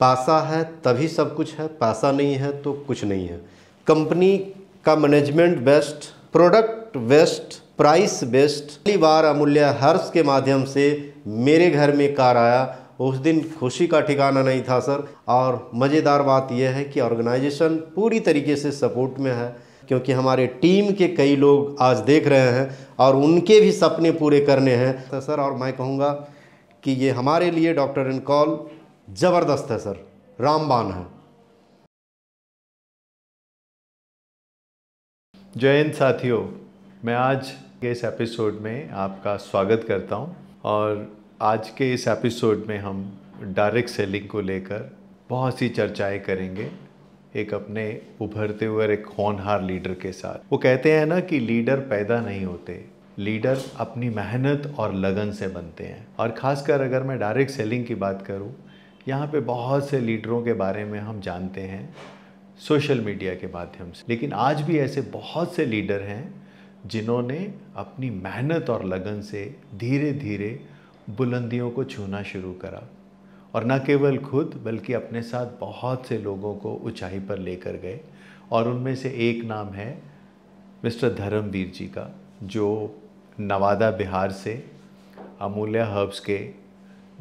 पासा है तभी सब कुछ है पासा नहीं है तो कुछ नहीं है कंपनी का management best product best price best पहली बार अमूल्य हर्ष के माध्यम से मेरे घर में कार आया उस दिन खुशी का ठिकाना नहीं था सर और मज़ेदार बात यह है कि ऑर्गेनाइजेशन पूरी तरीके से सपोर्ट में है क्योंकि हमारे टीम के कई लोग आज देख रहे हैं और उनके भी सपने पूरे करने हैं तो सर और मैं कहूँगा कि ये हमारे लिए डॉक्टर एंड कॉल ज़बरदस्त है सर रामबान है जय हिंद साथियों मैं आज के इस एपिसोड में आपका स्वागत करता हूं और आज के इस एपिसोड में हम डायरेक्ट सेलिंग को लेकर बहुत सी चर्चाएं करेंगे एक अपने उभरते हुए एक होनहार लीडर के साथ वो कहते हैं ना कि लीडर पैदा नहीं होते लीडर अपनी मेहनत और लगन से बनते हैं और ख़ासकर अगर मैं डायरेक्ट सेलिंग की बात करूं यहाँ पे बहुत से लीडरों के बारे में हम जानते हैं सोशल मीडिया के माध्यम से लेकिन आज भी ऐसे बहुत से लीडर हैं जिन्होंने अपनी मेहनत और लगन से धीरे धीरे बुलंदियों को छूना शुरू करा और न केवल खुद बल्कि अपने साथ बहुत से लोगों को ऊंचाई पर लेकर गए और उनमें से एक नाम है मिस्टर धर्मवीर जी का जो नवादा बिहार से अमूल्य हर्ब्स के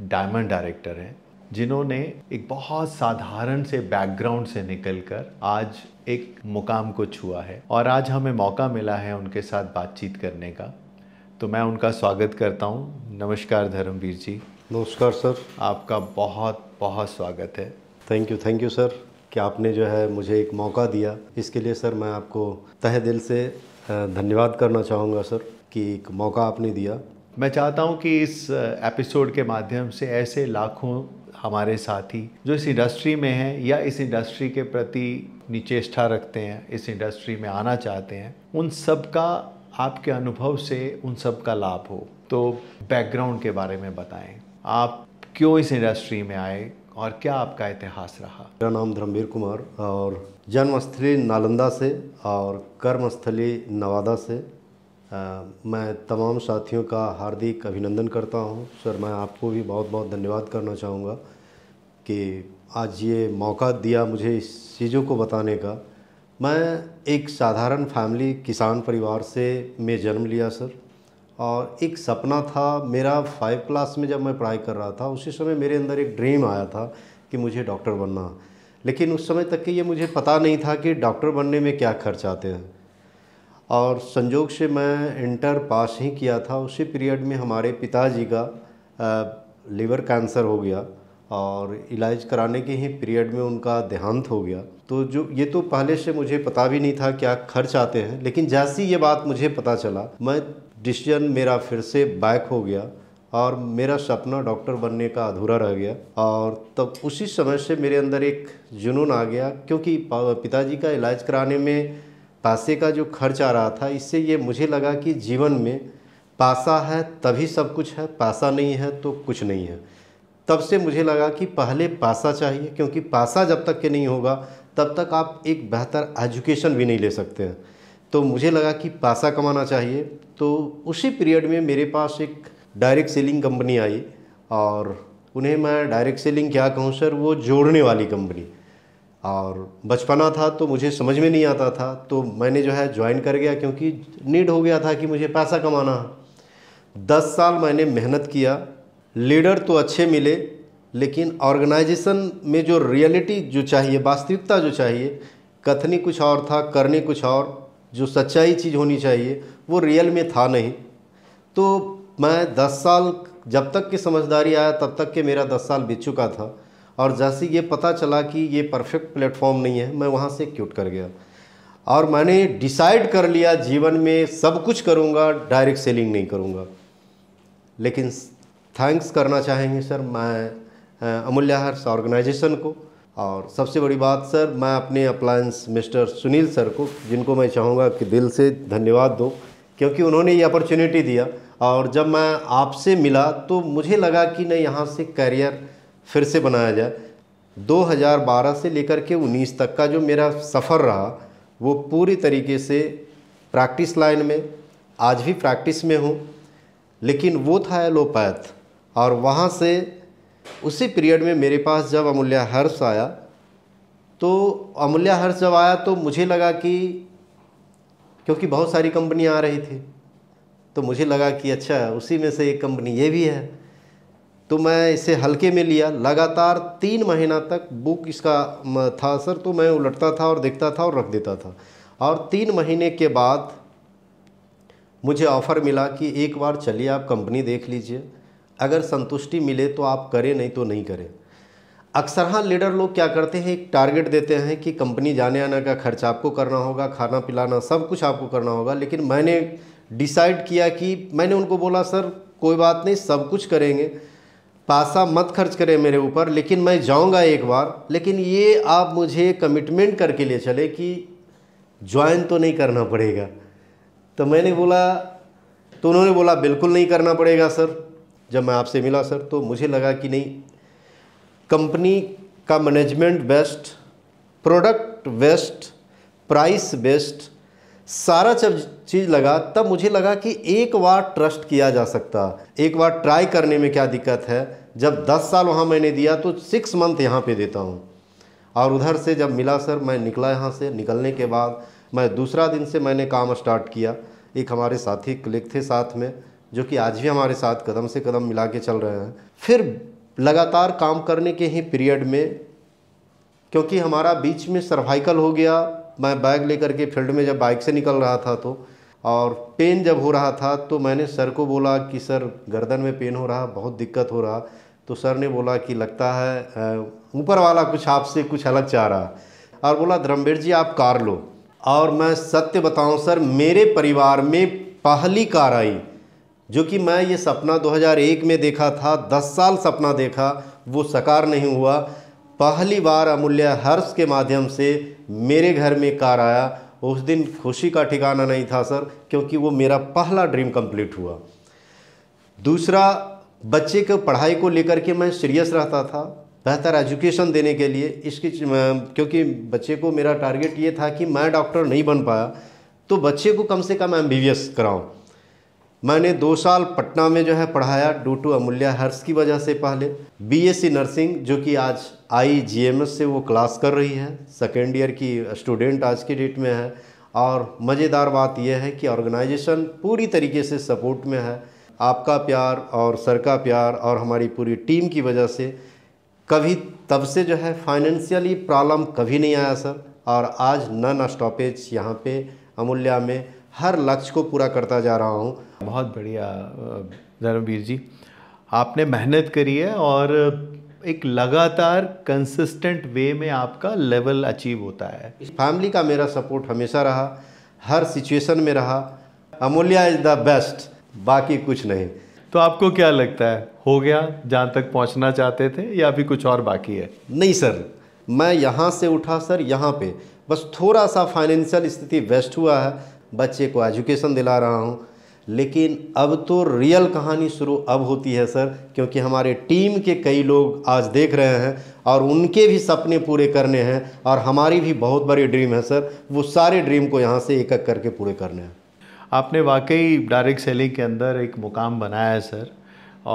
डायमंड डायरेक्टर हैं जिन्होंने एक बहुत साधारण से बैकग्राउंड से निकलकर आज एक मुकाम को छुआ है और आज हमें मौका मिला है उनके साथ बातचीत करने का तो मैं उनका स्वागत करता हूँ नमस्कार धर्मवीर जी नमस्कार सर आपका बहुत बहुत स्वागत है thank you thank you sir कि आपने जो है मुझे एक मौका दिया इसके लिए सर मैं आपको तहे दिल से धन्यवाद करना चाहूँगा सर कि एक मौका आपने दिया मैं चाहता हूँ कि इस एपिसोड के माध्यम से ऐसे लाखों हमारे साथी जो इस इंडस्ट्री में हैं या इस इंडस्ट्री के प्रति निचेष्टा रखते हैं इस इंडस्ट्री में आना चाहते हैं उन सब का आपके अनुभव से उन सब का लाभ हो तो बैकग्राउंड के बारे में बताएं आप क्यों इस इंडस्ट्री में आए और क्या आपका इतिहास रहा मेरा नाम धर्मवीर कुमार और जन्मस्थली नालंदा से और कर्मस्थली नवादा से आ, मैं तमाम साथियों का हार्दिक अभिनंदन करता हूं सर मैं आपको भी बहुत बहुत धन्यवाद करना चाहूँगा कि आज ये मौका दिया मुझे इस चीज़ों को बताने का मैं एक साधारण फैमिली किसान परिवार से मैं जन्म लिया सर और एक सपना था मेरा फाइव क्लास में जब मैं पढ़ाई कर रहा था उसी समय मेरे अंदर एक ड्रीम आया था कि मुझे डॉक्टर बनना लेकिन उस समय तक कि ये मुझे पता नहीं था कि डॉक्टर बनने में क्या खर्च आते हैं और संजोग से मैं इंटर पास ही किया था उसी पीरियड में हमारे पिताजी का लिवर लीवर कैंसर हो गया और इलाज कराने के ही पीरियड में उनका देहांत हो गया तो जो ये तो पहले से मुझे पता भी नहीं था क्या खर्च आते हैं लेकिन जैसी ये बात मुझे पता चला मैं डिसीजन मेरा फिर से बैक हो गया और मेरा सपना डॉक्टर बनने का अधूरा रह गया और तब उसी समय से मेरे अंदर एक जुनून आ गया क्योंकि पिताजी का इलाज कराने में पैसे का जो खर्च आ रहा था इससे ये मुझे लगा कि जीवन में पैसा है तभी सब कुछ है पैसा नहीं है तो कुछ नहीं है तब से मुझे लगा कि पहले पासा चाहिए क्योंकि पासा जब तक के नहीं होगा तब तक आप एक बेहतर एजुकेशन भी नहीं ले सकते हैं तो मुझे लगा कि पासा कमाना चाहिए तो उसी पीरियड में मेरे पास एक डायरेक्ट सेलिंग कंपनी आई और उन्हें मैं डायरेक्ट सेलिंग क्या कहूँ सर वो जोड़ने वाली कंपनी और बचपना था तो मुझे समझ में नहीं आता था तो मैंने जो है ज्वाइन कर गया क्योंकि नीड हो गया था कि मुझे पैसा कमाना दस साल मैंने मेहनत किया लीडर तो अच्छे मिले लेकिन ऑर्गेनाइजेशन में जो रियलिटी जो चाहिए वास्तविकता जो चाहिए कथनी कुछ और था करनी कुछ और जो सच्चाई चीज़ होनी चाहिए वो रियल में था नहीं तो मैं दस साल जब तक की समझदारी आया तब तक के मेरा दस साल बीत चुका था और जैसे ये पता चला कि ये परफेक्ट प्लेटफॉर्म नहीं है मैं वहाँ से क्यूट कर गया और मैंने डिसाइड कर लिया जीवन में सब कुछ करूँगा डायरेक्ट सेलिंग नहीं करूँगा लेकिन थैंक्स करना चाहेंगे सर मैं अमूल्य हर्ष ऑर्गेनाइजेशन को और सबसे बड़ी बात सर मैं अपने अप्लायंस मिस्टर सुनील सर को जिनको मैं चाहूँगा कि दिल से धन्यवाद दो क्योंकि उन्होंने ये अपॉर्चुनिटी दिया और जब मैं आपसे मिला तो मुझे लगा कि नहीं यहाँ से करियर फिर से बनाया जाए 2012 से लेकर के 19 तक का जो मेरा सफ़र रहा वो पूरी तरीके से प्रैक्टिस लाइन में आज भी प्रैक्टिस में हूँ लेकिन वो था एलोपैथ और वहाँ से उसी पीरियड में मेरे पास जब अमूल्य हर्ष आया तो अमूल्य हर्ष जब आया तो मुझे लगा कि क्योंकि बहुत सारी कंपनियाँ आ रही थी तो मुझे लगा कि अच्छा उसी में से एक कंपनी ये भी है तो मैं इसे हल्के में लिया लगातार तीन महीना तक बुक इसका था सर तो मैं उलटता था और देखता था और रख देता था और तीन महीने के बाद मुझे ऑफ़र मिला कि एक बार चलिए आप कंपनी देख लीजिए अगर संतुष्टि मिले तो आप करें नहीं तो नहीं करें अक्सर हाँ लीडर लोग क्या करते हैं एक टारगेट देते हैं कि कंपनी जाने आने का खर्च आपको करना होगा खाना पिलाना सब कुछ आपको करना होगा लेकिन मैंने डिसाइड किया कि मैंने उनको बोला सर कोई बात नहीं सब कुछ करेंगे पैसा मत खर्च करें मेरे ऊपर लेकिन मैं जाऊंगा एक बार लेकिन ये आप मुझे कमिटमेंट करके ले चले कि ज्वाइन तो नहीं करना पड़ेगा तो मैंने बोला तो उन्होंने बोला बिल्कुल नहीं करना पड़ेगा सर जब मैं आपसे मिला सर तो मुझे लगा कि नहीं कंपनी का management best product best price best सारा जब चीज़ लगा तब मुझे लगा कि एक बार ट्रस्ट किया जा सकता एक बार ट्राई करने में क्या दिक्कत है जब 10 साल वहाँ मैंने दिया तो सिक्स मंथ यहाँ पे देता हूँ और उधर से जब मिला सर मैं निकला यहाँ से निकलने के बाद मैं दूसरा दिन से मैंने काम स्टार्ट किया एक हमारे साथी क्लिक थे साथ में जो कि आज भी हमारे साथ कदम से कदम मिला के चल रहे हैं फिर लगातार काम करने के ही पीरियड में क्योंकि हमारा बीच में सर्वाइकल हो गया मैं बैग लेकर के फील्ड में जब बाइक से निकल रहा था तो और पेन जब हो रहा था तो मैंने सर को बोला कि सर गर्दन में पेन हो रहा बहुत दिक्कत हो रहा तो सर ने बोला कि लगता है ऊपर वाला कुछ आपसे कुछ अलग चाह रहा और बोला धर्मवीर जी आप कार लो और मैं सत्य बताऊं सर मेरे परिवार में पहली कार आई जो कि मैं ये सपना 2001 में देखा था 10 साल सपना देखा वो साकार नहीं हुआ पहली बार अमूल्य हर्ष के माध्यम से मेरे घर में कार आया उस दिन खुशी का ठिकाना नहीं था सर क्योंकि वो मेरा पहला ड्रीम कंप्लीट हुआ दूसरा बच्चे को पढ़ाई को लेकर के मैं सीरियस रहता था बेहतर एजुकेशन देने के लिए इसकी क्योंकि बच्चे को मेरा टारगेट ये था कि मैं डॉक्टर नहीं बन पाया तो बच्चे को कम से कम एम कराऊँ मैंने दो साल पटना में जो है पढ़ाया डू टू अमूल्या हर्ष की वजह से पहले बीएससी नर्सिंग जो कि आज आई जीएमएस से वो क्लास कर रही है सेकेंड ईयर की स्टूडेंट आज की डेट में है और मज़ेदार बात यह है कि ऑर्गेनाइजेशन पूरी तरीके से सपोर्ट में है आपका प्यार और सर का प्यार और हमारी पूरी टीम की वजह से कभी तब से जो है फाइनेंशियली प्रॉब्लम कभी नहीं आया सर और आज नन स्टॉपेज यहाँ पे अमूल्या में हर लक्ष्य को पूरा करता जा रहा हूँ बहुत बढ़िया धर्मवीर जी आपने मेहनत करी है और एक लगातार कंसिस्टेंट वे में आपका लेवल अचीव होता है फैमिली का मेरा सपोर्ट हमेशा रहा हर सिचुएशन में रहा अमूल्या इज़ द बेस्ट बाकी कुछ नहीं तो आपको क्या लगता है हो गया जहाँ तक पहुँचना चाहते थे या अभी कुछ और बाकी है नहीं सर मैं यहाँ से उठा सर यहाँ पे बस थोड़ा सा फाइनेंशियल स्थिति बेस्ट हुआ है बच्चे को एजुकेशन दिला रहा हूँ लेकिन अब तो रियल कहानी शुरू अब होती है सर क्योंकि हमारे टीम के कई लोग आज देख रहे हैं और उनके भी सपने पूरे करने हैं और हमारी भी बहुत बड़ी ड्रीम है सर वो सारे ड्रीम को यहाँ से एक एक करके पूरे करने हैं आपने वाकई डायरेक्ट सेलिंग के अंदर एक मुकाम बनाया है सर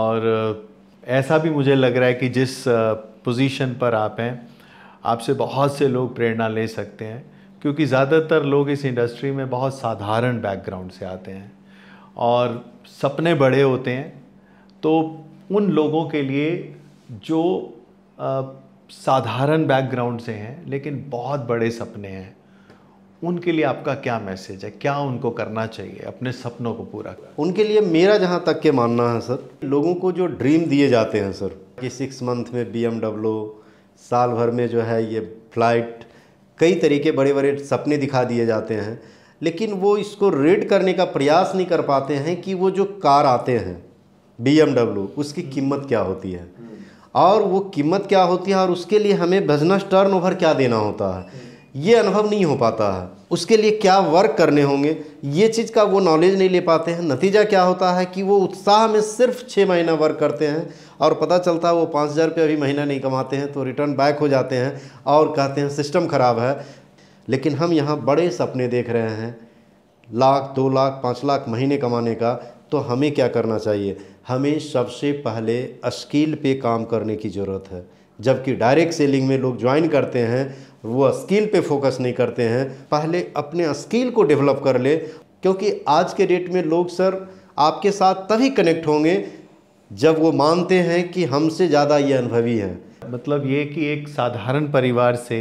और ऐसा भी मुझे लग रहा है कि जिस पोजीशन पर आप हैं आपसे बहुत से लोग प्रेरणा ले सकते हैं क्योंकि ज़्यादातर लोग इस इंडस्ट्री में बहुत साधारण बैकग्राउंड से आते हैं और सपने बड़े होते हैं तो उन लोगों के लिए जो साधारण बैकग्राउंड से हैं लेकिन बहुत बड़े सपने हैं उनके लिए आपका क्या मैसेज है क्या उनको करना चाहिए अपने सपनों को पूरा उनके लिए मेरा जहाँ तक के मानना है सर लोगों को जो ड्रीम दिए जाते हैं सर कि सिक्स मंथ में बी साल भर में जो है ये फ्लाइट कई तरीके बड़े बड़े सपने दिखा दिए जाते हैं लेकिन वो इसको रेड करने का प्रयास नहीं कर पाते हैं कि वो जो कार आते हैं बी उसकी कीमत क्या होती है और वो कीमत क्या होती है और उसके लिए हमें बिजनेस टर्न ओवर क्या देना होता है ये अनुभव नहीं हो पाता है उसके लिए क्या वर्क करने होंगे ये चीज़ का वो नॉलेज नहीं ले पाते हैं नतीजा क्या होता है कि वो उत्साह में सिर्फ छः महीना वर्क करते हैं और पता चलता है वो पाँच हज़ार रुपये अभी महीना नहीं कमाते हैं तो रिटर्न बैक हो जाते हैं और कहते हैं सिस्टम ख़राब है लेकिन हम यहाँ बड़े सपने देख रहे हैं लाख दो लाख पाँच लाख महीने कमाने का तो हमें क्या करना चाहिए हमें सबसे पहले स्किल पे काम करने की ज़रूरत है जबकि डायरेक्ट सेलिंग में लोग ज्वाइन करते हैं वो स्किल पे फोकस नहीं करते हैं पहले अपने स्किल को डेवलप कर ले क्योंकि आज के डेट में लोग सर आपके साथ तभी कनेक्ट होंगे जब वो मानते हैं कि हमसे ज़्यादा ये अनुभवी हैं मतलब ये कि एक साधारण परिवार से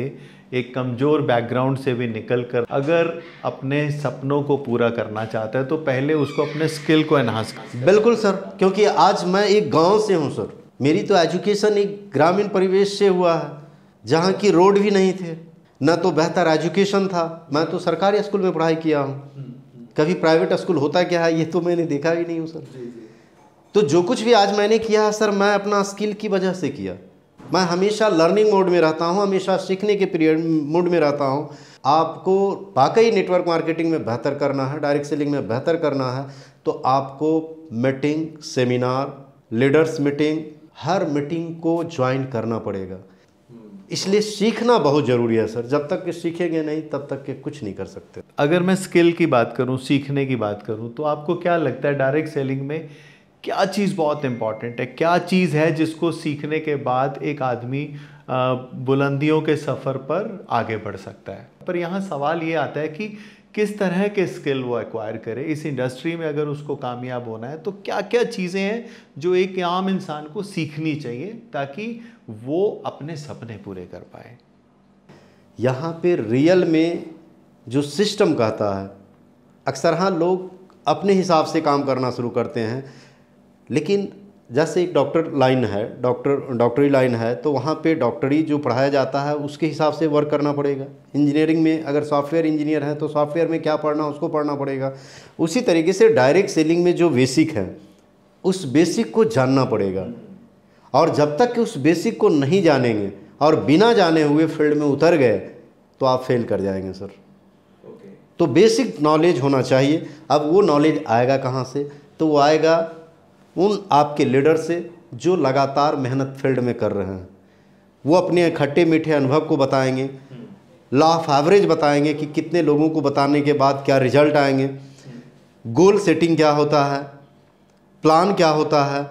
एक कमज़ोर बैकग्राउंड से भी निकल कर अगर अपने सपनों को पूरा करना चाहता है तो पहले उसको अपने स्किल को एनहांस कर बिल्कुल सर क्योंकि आज मैं एक गाँव से हूँ सर मेरी तो एजुकेशन एक ग्रामीण परिवेश से हुआ है जहाँ की रोड भी नहीं थे न तो बेहतर एजुकेशन था मैं तो सरकारी स्कूल में पढ़ाई किया हूँ हम्म, हम्म। कभी प्राइवेट स्कूल होता क्या है ये तो मैंने देखा ही नहीं हूँ सर तो जो कुछ भी आज मैंने किया है सर मैं अपना स्किल की वजह से किया मैं हमेशा लर्निंग मोड में रहता हूँ हमेशा सीखने के पीरियड मोड में रहता हूँ आपको वाकई नेटवर्क मार्केटिंग में बेहतर करना है डायरेक्ट सेलिंग में बेहतर करना है तो आपको मीटिंग सेमिनार लीडर्स मीटिंग हर मीटिंग को ज्वाइन करना पड़ेगा इसलिए सीखना बहुत ज़रूरी है सर जब तक के सीखेंगे नहीं तब तक के कुछ नहीं कर सकते अगर मैं स्किल की बात करूं सीखने की बात करूं तो आपको क्या लगता है डायरेक्ट सेलिंग में क्या चीज़ बहुत इम्पॉर्टेंट है क्या चीज़ है जिसको सीखने के बाद एक आदमी बुलंदियों के सफ़र पर आगे बढ़ सकता है पर यहाँ सवाल ये आता है कि किस तरह के स्किल वो एक्वायर करे इस इंडस्ट्री में अगर उसको कामयाब होना है तो क्या क्या चीज़ें हैं जो एक आम इंसान को सीखनी चाहिए ताकि वो अपने सपने पूरे कर पाए यहाँ पे रियल में जो सिस्टम कहता है अक्सर हाँ लोग अपने हिसाब से काम करना शुरू करते हैं लेकिन जैसे एक डॉक्टर लाइन है डॉक्टर डॉक्टरी लाइन है तो वहाँ पे डॉक्टरी जो पढ़ाया जाता है उसके हिसाब से वर्क करना पड़ेगा इंजीनियरिंग में अगर सॉफ्टवेयर इंजीनियर है तो सॉफ्टवेयर में क्या पढ़ना उसको पढ़ना पड़ेगा उसी तरीके से डायरेक्ट सेलिंग में जो बेसिक है उस बेसिक को जानना पड़ेगा और जब तक कि उस बेसिक को नहीं जानेंगे और बिना जाने हुए फील्ड में उतर गए तो आप फेल कर जाएंगे सर तो बेसिक नॉलेज होना चाहिए अब वो नॉलेज आएगा कहाँ से तो वो आएगा उन आपके लीडर से जो लगातार मेहनत फील्ड में कर रहे हैं वो अपने खट्टे मीठे अनुभव को बताएंगे लाफ ऑफ एवरेज बताएंगे कि कितने लोगों को बताने के बाद क्या रिजल्ट आएंगे गोल सेटिंग क्या होता है प्लान क्या होता है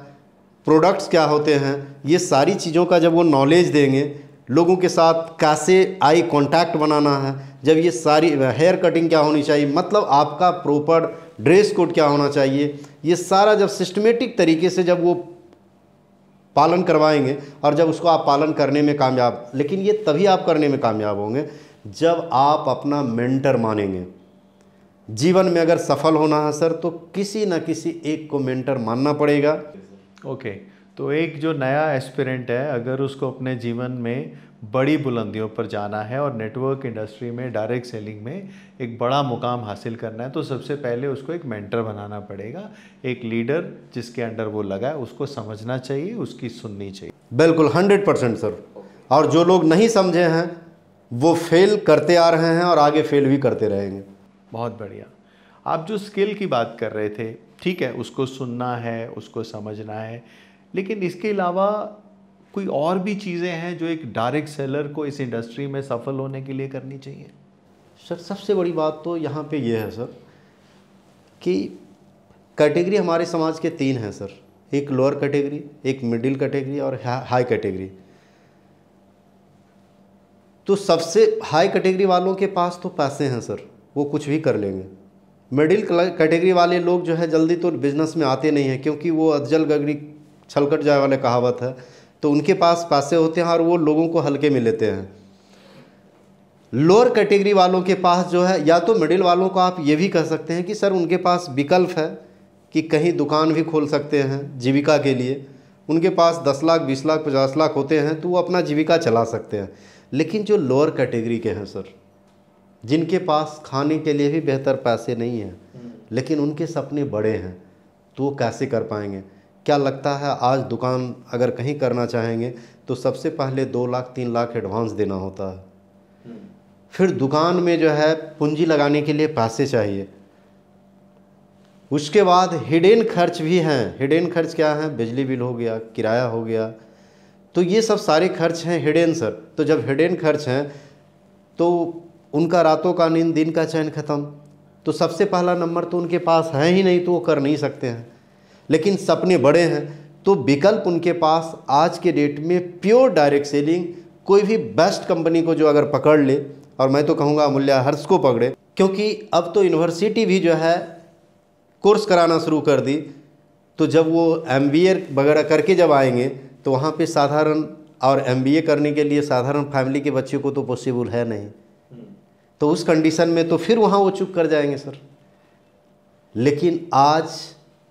प्रोडक्ट्स क्या होते हैं ये सारी चीज़ों का जब वो नॉलेज देंगे लोगों के साथ कैसे आई कांटेक्ट बनाना है जब ये सारी हेयर कटिंग क्या होनी चाहिए मतलब आपका प्रॉपर ड्रेस कोड क्या होना चाहिए ये सारा जब सिस्टमेटिक तरीके से जब वो पालन करवाएंगे और जब उसको आप पालन करने में कामयाब लेकिन ये तभी आप करने में कामयाब होंगे जब आप अपना मेंटर मानेंगे जीवन में अगर सफल होना है सर तो किसी न किसी एक को मेंटर मानना पड़ेगा ओके okay. तो एक जो नया एस्पिरेंट है अगर उसको अपने जीवन में बड़ी बुलंदियों पर जाना है और नेटवर्क इंडस्ट्री में डायरेक्ट सेलिंग में एक बड़ा मुकाम हासिल करना है तो सबसे पहले उसको एक मेंटर बनाना पड़ेगा एक लीडर जिसके अंडर वो लगा है उसको समझना चाहिए उसकी सुननी चाहिए बिल्कुल हंड्रेड परसेंट सर और जो लोग नहीं समझे हैं वो फेल करते आ रहे हैं और आगे फेल भी करते रहेंगे बहुत बढ़िया आप जो स्किल की बात कर रहे थे ठीक है उसको सुनना है उसको समझना है लेकिन इसके अलावा कोई और भी चीज़ें हैं जो एक डायरेक्ट सेलर को इस इंडस्ट्री में सफल होने के लिए करनी चाहिए सर सबसे बड़ी बात तो यहाँ पे ये है सर कि कैटेगरी हमारे समाज के तीन हैं सर एक लोअर कैटेगरी एक मिडिल कैटेगरी और हाई कैटेगरी तो सबसे हाई कैटेगरी वालों के पास तो पैसे हैं सर वो कुछ भी कर लेंगे मिडिल कैटेगरी वाले लोग जो है जल्दी तो बिज़नेस में आते नहीं हैं क्योंकि वो अजल गगरी छलकट जाए वाले कहावत है तो उनके पास पैसे होते हैं और वो लोगों को हल्के में लेते हैं लोअर कैटेगरी वालों के पास जो है या तो मिडिल वालों को आप ये भी कह सकते हैं कि सर उनके पास विकल्प है कि कहीं दुकान भी खोल सकते हैं जीविका के लिए उनके पास दस लाख बीस लाख पचास लाख होते हैं तो वो अपना जीविका चला सकते हैं लेकिन जो लोअर कैटेगरी के हैं सर जिनके पास खाने के लिए भी बेहतर पैसे नहीं हैं लेकिन उनके सपने बड़े हैं तो वो कैसे कर पाएंगे क्या लगता है आज दुकान अगर कहीं करना चाहेंगे तो सबसे पहले दो लाख तीन लाख एडवांस देना होता है फिर दुकान में जो है पूंजी लगाने के लिए पैसे चाहिए उसके बाद हिडेन खर्च भी हैं हिडेन खर्च क्या है बिजली बिल हो गया किराया हो गया तो ये सब सारे खर्च हैं हिडेन सर तो जब हिडेन खर्च हैं तो उनका रातों का नींद दिन का चैन ख़त्म तो सबसे पहला नंबर तो उनके पास है ही नहीं तो वो कर नहीं सकते हैं लेकिन सपने बड़े हैं तो विकल्प उनके पास आज के डेट में प्योर डायरेक्ट सेलिंग कोई भी बेस्ट कंपनी को जो अगर पकड़ ले और मैं तो कहूँगा अमूल्य हर्ष को पकड़े क्योंकि अब तो यूनिवर्सिटी भी जो है कोर्स कराना शुरू कर दी तो जब वो एम वगैरह करके जब आएंगे तो वहाँ पे साधारण और एम करने के लिए साधारण फैमिली के बच्चे को तो पॉसिबल है नहीं तो उस कंडीशन में तो फिर वहाँ वो चुप कर जाएंगे सर लेकिन आज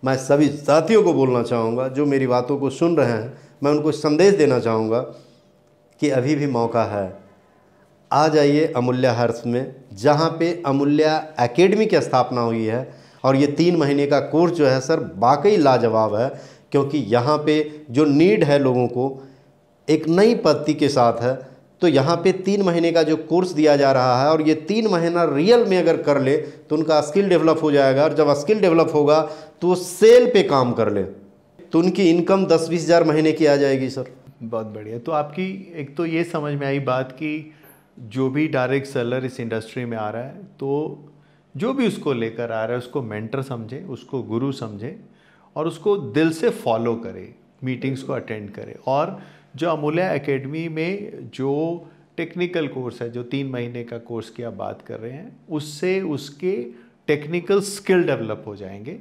मैं सभी साथियों को बोलना चाहूँगा जो मेरी बातों को सुन रहे हैं मैं उनको संदेश देना चाहूँगा कि अभी भी मौका है आ जाइए अमूल्या हर्ष में जहाँ पे अमूल्या एकेडमी की स्थापना हुई है और ये तीन महीने का कोर्स जो है सर वाकई लाजवाब है क्योंकि यहाँ पे जो नीड है लोगों को एक नई पत्ती के साथ है तो यहाँ पे तीन महीने का जो कोर्स दिया जा रहा है और ये तीन महीना रियल में अगर कर ले तो उनका स्किल डेवलप हो जाएगा और जब स्किल डेवलप होगा तो वो सेल पे काम कर ले तो उनकी इनकम दस बीस हज़ार महीने की आ जाएगी सर बहुत बढ़िया तो आपकी एक तो ये समझ में आई बात कि जो भी डायरेक्ट सेलर इस इंडस्ट्री में आ रहा है तो जो भी उसको लेकर आ रहा है उसको मेंटर समझे उसको गुरु समझे और उसको दिल से फॉलो करे मीटिंग्स को अटेंड करे और जो अमूल्य एकेडमी में जो टेक्निकल कोर्स है जो तीन महीने का कोर्स की आप बात कर रहे हैं उससे उसके टेक्निकल स्किल डेवलप हो जाएंगे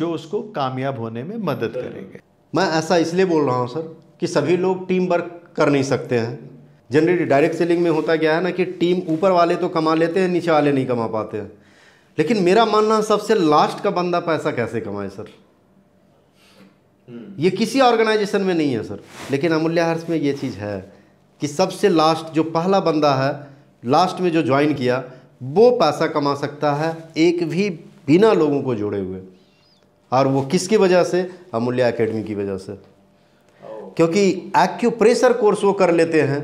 जो उसको कामयाब होने में मदद करेंगे मैं ऐसा इसलिए बोल रहा हूँ सर कि सभी लोग टीम वर्क कर नहीं सकते हैं जनरली डायरेक्ट सेलिंग में होता क्या है ना कि टीम ऊपर वाले तो कमा लेते हैं नीचे वाले नहीं कमा पाते हैं लेकिन मेरा मानना सबसे लास्ट का बंदा पैसा कैसे कमाए सर हम्म। ये किसी ऑर्गेनाइजेशन में नहीं है सर लेकिन अमूल्य हर्ष में ये चीज़ है कि सबसे लास्ट जो पहला बंदा है लास्ट में जो ज्वाइन किया वो पैसा कमा सकता है एक भी बिना लोगों को जोड़े हुए और वो किसकी वजह से अमूल्य एकेडमी की वजह से क्योंकि एक्यूप्रेशर कोर्स वो कर लेते हैं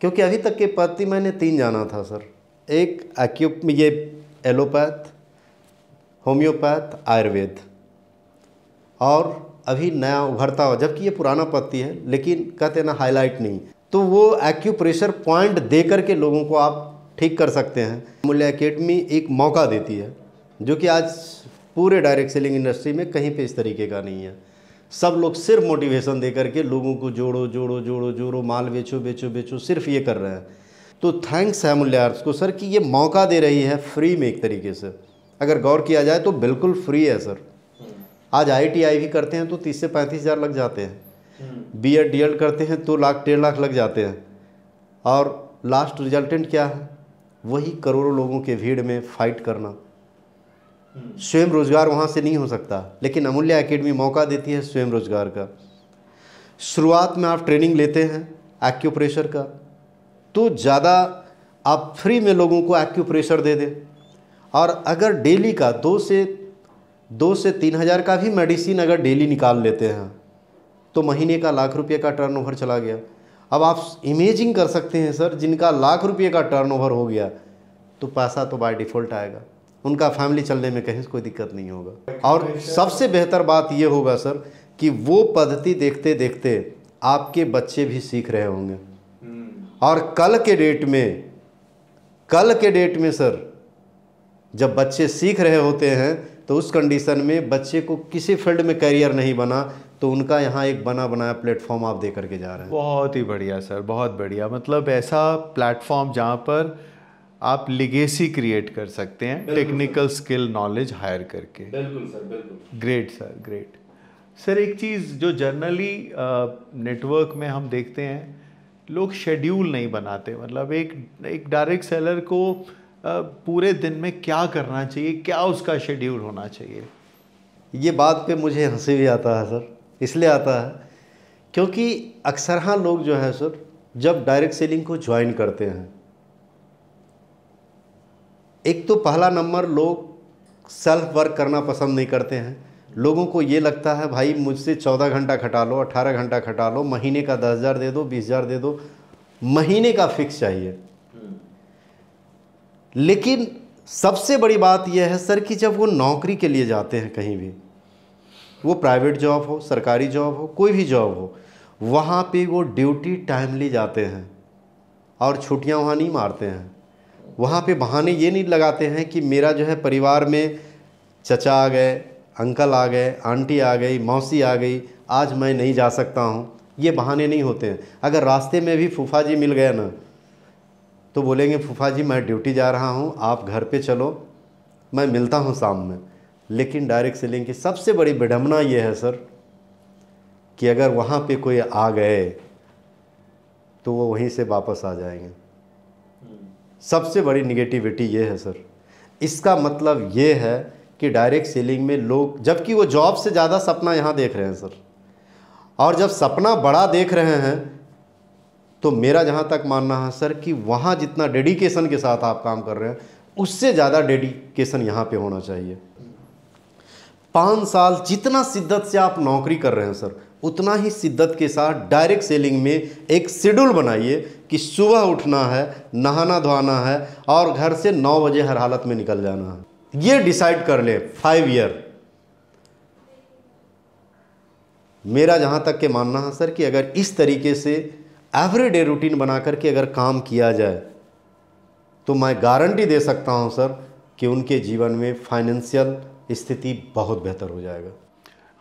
क्योंकि अभी तक के पति मैंने तीन जाना था सर एक एक्यू ये एलोपैथ होम्योपैथ आयुर्वेद और अभी नया उभरता हुआ जबकि ये पुराना पत्ती है लेकिन कहते ना हाईलाइट नहीं तो वो एक्यूप्रेशर पॉइंट दे करके लोगों को आप ठीक कर सकते हैं मूल्य अकेडमी एक मौका देती है जो कि आज पूरे डायरेक्ट सेलिंग इंडस्ट्री में कहीं पे इस तरीके का नहीं है सब लोग सिर्फ मोटिवेशन दे करके लोगों को जोड़ो जोड़ो जोड़ो जोड़ो माल बेचो बेचो बेचो सिर्फ ये कर रहे हैं तो थैंक्स है मूल्य आर्ट्स को सर कि ये मौका दे रही है फ्री में एक तरीके से अगर गौर किया जाए तो बिल्कुल फ्री है सर आज आई भी करते हैं तो तीस से पैंतीस हज़ार लग जाते हैं बी एड डी एड करते हैं तो लाख डेढ़ लाख लग जाते हैं और लास्ट रिजल्टेंट क्या है वही करोड़ों लोगों के भीड़ में फाइट करना हम्म। स्वयं रोजगार वहाँ से नहीं हो सकता लेकिन अमूल्य एकेडमी मौका देती है स्वयं रोजगार का शुरुआत में आप ट्रेनिंग लेते हैं एक्यूप्रेशर का तो ज़्यादा आप फ्री में लोगों को एक्यूप्रेशर दे दें और अगर डेली का दो से दो से तीन हज़ार का भी मेडिसिन अगर डेली निकाल लेते हैं तो महीने का लाख रुपये का टर्नओवर चला गया अब आप इमेजिंग कर सकते हैं सर जिनका लाख रुपये का टर्नओवर हो गया तो पैसा तो बाय डिफ़ॉल्ट आएगा उनका फैमिली चलने में कहीं कोई दिक्कत नहीं होगा और सबसे बेहतर बात ये होगा सर कि वो पद्धति देखते देखते आपके बच्चे भी सीख रहे होंगे हम्म। और कल के डेट में कल के डेट में सर जब बच्चे सीख रहे होते हैं तो उस कंडीशन में बच्चे को किसी फील्ड में करियर नहीं बना तो उनका यहाँ एक बना बनाया प्लेटफॉर्म आप दे करके जा रहे हैं बहुत ही बढ़िया सर बहुत बढ़िया मतलब ऐसा प्लेटफॉर्म जहाँ पर आप लिगेसी क्रिएट कर सकते हैं टेक्निकल स्किल नॉलेज हायर करके बिल्कुल सर बिल्कुल ग्रेट सर ग्रेट सर एक चीज़ जो जर्नली नेटवर्क में हम देखते हैं लोग शेड्यूल नहीं बनाते मतलब एक एक डायरेक्ट सेलर को पूरे दिन में क्या करना चाहिए क्या उसका शेड्यूल होना चाहिए ये बात पे मुझे हंसी भी आता है सर इसलिए आता है क्योंकि अक्सर हाँ लोग जो है सर जब डायरेक्ट सेलिंग को ज्वाइन करते हैं एक तो पहला नंबर लोग सेल्फ वर्क करना पसंद नहीं करते हैं लोगों को ये लगता है भाई मुझसे चौदह घंटा खटा लो अट्ठारह घंटा खटा लो महीने का दस हज़ार दे दो बीस हज़ार दे दो महीने का फिक्स चाहिए लेकिन सबसे बड़ी बात यह है सर कि जब वो नौकरी के लिए जाते हैं कहीं भी वो प्राइवेट जॉब हो सरकारी जॉब हो कोई भी जॉब हो वहाँ पे वो ड्यूटी टाइमली जाते हैं और छुट्टियाँ वहाँ नहीं मारते हैं वहाँ पे बहाने ये नहीं लगाते हैं कि मेरा जो है परिवार में चचा आ गए अंकल आ गए आंटी आ गई मौसी आ गई आज मैं नहीं जा सकता हूँ ये बहाने नहीं होते हैं अगर रास्ते में भी फूफा जी मिल गए ना तो बोलेंगे फूफा जी मैं ड्यूटी जा रहा हूँ आप घर पे चलो मैं मिलता हूँ शाम में लेकिन डायरेक्ट सेलिंग की सबसे बड़ी विडम्बना ये है सर कि अगर वहाँ पे कोई आ गए तो वो वहीं से वापस आ जाएंगे सबसे बड़ी निगेटिविटी ये है सर इसका मतलब ये है कि डायरेक्ट सेलिंग में लोग जबकि वो जॉब से ज़्यादा सपना यहाँ देख रहे हैं सर और जब सपना बड़ा देख रहे हैं तो मेरा जहाँ तक मानना है सर कि वहाँ जितना डेडिकेशन के साथ आप काम कर रहे हैं उससे ज़्यादा डेडिकेशन यहाँ पे होना चाहिए पाँच साल जितना शिद्दत से आप नौकरी कर रहे हैं सर उतना ही शिद्दत के साथ डायरेक्ट सेलिंग में एक शेड्यूल बनाइए कि सुबह उठना है नहाना धोना है और घर से नौ बजे हर हालत में निकल जाना है ये डिसाइड कर ले फाइव ईयर मेरा जहाँ तक के मानना है सर कि अगर इस तरीके से एवरीडे रूटीन बना करके अगर काम किया जाए तो मैं गारंटी दे सकता हूं सर कि उनके जीवन में फाइनेंशियल स्थिति बहुत बेहतर हो जाएगा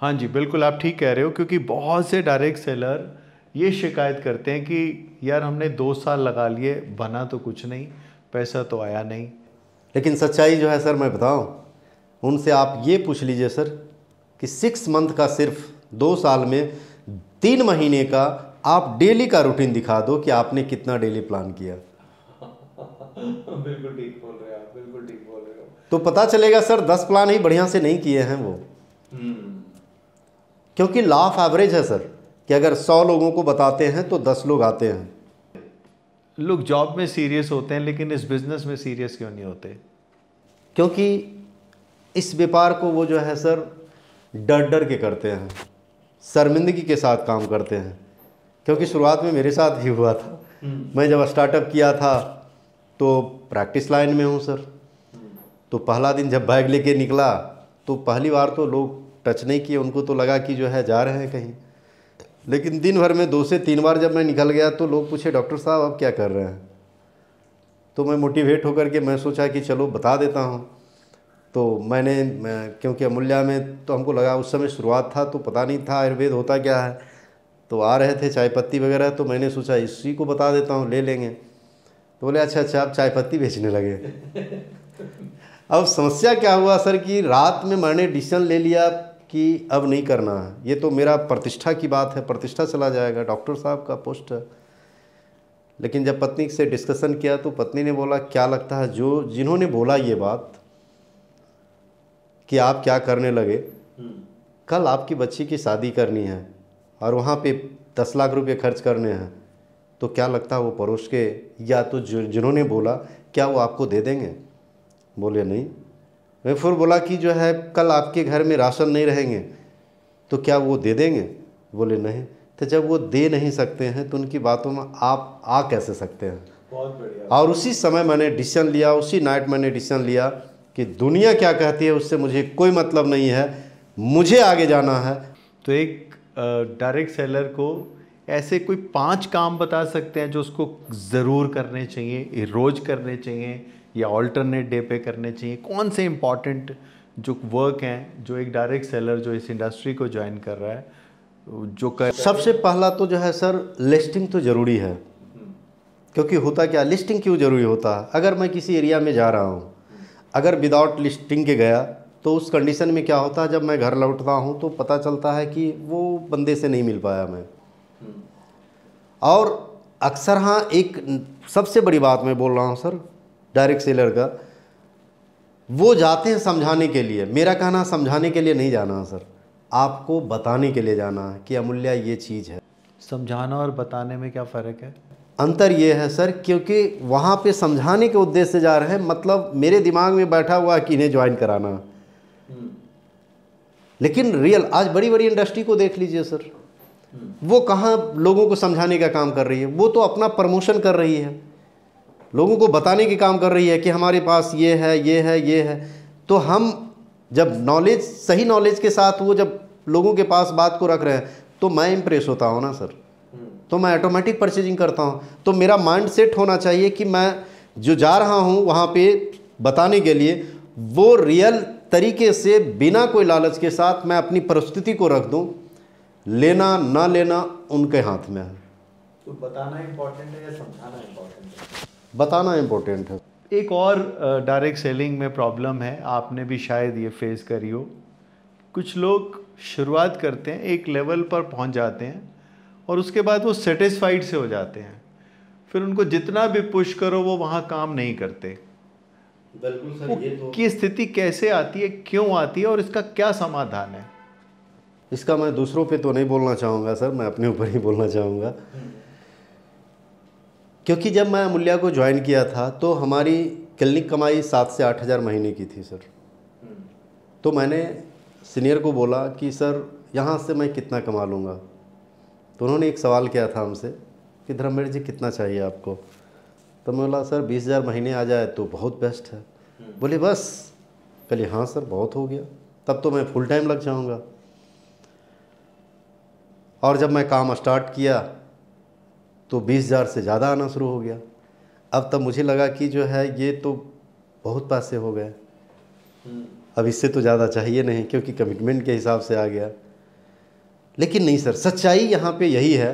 हाँ जी बिल्कुल आप ठीक कह रहे हो क्योंकि बहुत से डायरेक्ट सेलर ये शिकायत करते हैं कि यार हमने दो साल लगा लिए बना तो कुछ नहीं पैसा तो आया नहीं लेकिन सच्चाई जो है सर मैं बताऊं उनसे आप ये पूछ लीजिए सर कि सिक्स मंथ का सिर्फ दो साल में तीन महीने का आप डेली का रूटीन दिखा दो कि आपने कितना डेली प्लान किया बिल्कुल ठीक बोल रहे हैं बिल्कुल ठीक बोल रहे हो तो पता चलेगा सर दस प्लान ही बढ़िया से नहीं किए हैं वो हम्म। क्योंकि लाफ एवरेज है सर कि अगर सौ लोगों को बताते हैं तो दस लोग आते हैं लोग जॉब में सीरियस होते हैं लेकिन इस बिजनेस में सीरियस क्यों नहीं होते क्योंकि इस व्यापार को वो जो है सर डर डर के करते हैं शर्मिंदगी के साथ काम करते हैं क्योंकि शुरुआत में मेरे साथ ही हुआ था हम्म। मैं जब स्टार्टअप किया था तो प्रैक्टिस लाइन में हूँ सर तो पहला दिन जब बैग लेके निकला तो पहली बार तो लोग टच नहीं किए उनको तो लगा कि जो है जा रहे हैं कहीं लेकिन दिन भर में दो से तीन बार जब मैं निकल गया तो लोग पूछे डॉक्टर साहब अब क्या कर रहे हैं तो मैं मोटिवेट होकर के मैं सोचा कि चलो बता देता हूँ तो मैंने मैं, क्योंकि अमूल्या में तो हमको लगा उस समय शुरुआत था तो पता नहीं था आयुर्वेद होता क्या है तो आ रहे थे चाय पत्ती वगैरह तो मैंने सोचा इसी को बता देता हूँ ले लेंगे तो बोले अच्छा अच्छा आप चाय पत्ती बेचने लगे अब समस्या क्या हुआ सर कि रात में मैंने डिसीजन ले लिया कि अब नहीं करना है ये तो मेरा प्रतिष्ठा की बात है प्रतिष्ठा चला जाएगा डॉक्टर साहब का पोस्ट है लेकिन जब पत्नी से डिस्कशन किया तो पत्नी ने बोला क्या लगता है जो जिन्होंने बोला ये बात कि आप क्या करने लगे हम्म। कल आपकी बच्ची की शादी करनी है और वहाँ पे दस लाख रुपए खर्च करने हैं तो क्या लगता है वो पड़ोस के या तो जिन्होंने बोला क्या वो आपको दे देंगे बोले नहीं मैं फिर बोला कि जो है कल आपके घर में राशन नहीं रहेंगे तो क्या वो दे देंगे बोले नहीं तो जब वो दे नहीं सकते हैं तो उनकी बातों में आप आ कैसे सकते हैं और उसी समय मैंने डिसीजन लिया उसी नाइट मैंने डिसीजन लिया कि दुनिया क्या कहती है उससे मुझे कोई मतलब नहीं है मुझे आगे जाना है तो एक डायरेक्ट सेलर को ऐसे कोई पांच काम बता सकते हैं जो उसको ज़रूर करने चाहिए रोज़ करने चाहिए या ऑल्टरनेट डे पे करने चाहिए कौन से इम्पॉर्टेंट जो वर्क हैं जो एक डायरेक्ट सेलर जो इस इंडस्ट्री को ज्वाइन कर रहा है जो कर सबसे पहला तो जो है सर लिस्टिंग तो ज़रूरी है क्योंकि होता क्या लिस्टिंग क्यों ज़रूरी होता है अगर मैं किसी एरिया में जा रहा हूँ अगर विदाउट लिस्टिंग के गया तो उस कंडीशन में क्या होता है जब मैं घर लौटता हूँ तो पता चलता है कि वो बंदे से नहीं मिल पाया मैं हम्म। और अक्सर हाँ एक सबसे बड़ी बात मैं बोल रहा हूँ सर डायरेक्ट सेलर का वो जाते हैं समझाने के लिए मेरा कहना समझाने के लिए नहीं जाना है सर आपको बताने के लिए जाना है कि अमूल्य ये चीज़ है समझाना और बताने में क्या फ़र्क है अंतर ये है सर क्योंकि वहाँ पे समझाने के उद्देश्य से जा रहे हैं मतलब मेरे दिमाग में बैठा हुआ कि इन्हें ज्वाइन कराना लेकिन रियल आज बड़ी बड़ी इंडस्ट्री को देख लीजिए सर वो कहाँ लोगों को समझाने का काम कर रही है वो तो अपना प्रमोशन कर रही है लोगों को बताने की काम कर रही है कि हमारे पास ये है ये है ये है तो हम जब नॉलेज सही नॉलेज के साथ वो जब लोगों के पास बात को रख रहे हैं तो मैं इम्प्रेस होता हूँ ना सर तो मैं ऑटोमेटिक परचेजिंग करता हूँ तो मेरा माइंड सेट होना चाहिए कि मैं जो जा रहा हूँ वहाँ पे बताने के लिए वो रियल तरीके से बिना कोई लालच के साथ मैं अपनी परिस्थिति को रख दूं लेना ना लेना उनके हाथ में है तो बताना इम्पोर्टेंट है या समझाना इम्पोर्टेंट है बताना इम्पोर्टेंट है एक और डायरेक्ट सेलिंग में प्रॉब्लम है आपने भी शायद ये फेस करी हो कुछ लोग शुरुआत करते हैं एक लेवल पर पहुंच जाते हैं और उसके बाद वो सेटिस्फाइड से हो जाते हैं फिर उनको जितना भी पुश करो वो वहाँ काम नहीं करते बिल्कुल सर ये तो की स्थिति कैसे आती है क्यों आती है और इसका क्या समाधान है इसका मैं दूसरों पे तो नहीं बोलना चाहूँगा सर मैं अपने ऊपर ही बोलना चाहूँगा क्योंकि जब मैं अमूल्या को ज्वाइन किया था तो हमारी क्लिनिक कमाई सात से आठ हज़ार महीने की थी सर तो मैंने सीनियर को बोला कि सर यहाँ से मैं कितना कमा लूँगा तो उन्होंने एक सवाल किया था हमसे कि धर्मेंद्र जी कितना चाहिए आपको तो मैं बोला सर बीस हज़ार महीने आ जाए तो बहुत बेस्ट है बोले बस कहे हाँ सर बहुत हो गया तब तो मैं फुल टाइम लग जाऊँगा और जब मैं काम स्टार्ट किया तो बीस हज़ार से ज़्यादा आना शुरू हो गया अब तब मुझे लगा कि जो है ये तो बहुत पैसे हो गए अब इससे तो ज़्यादा चाहिए नहीं क्योंकि कमिटमेंट के हिसाब से आ गया लेकिन नहीं सर सच्चाई यहाँ पे यही है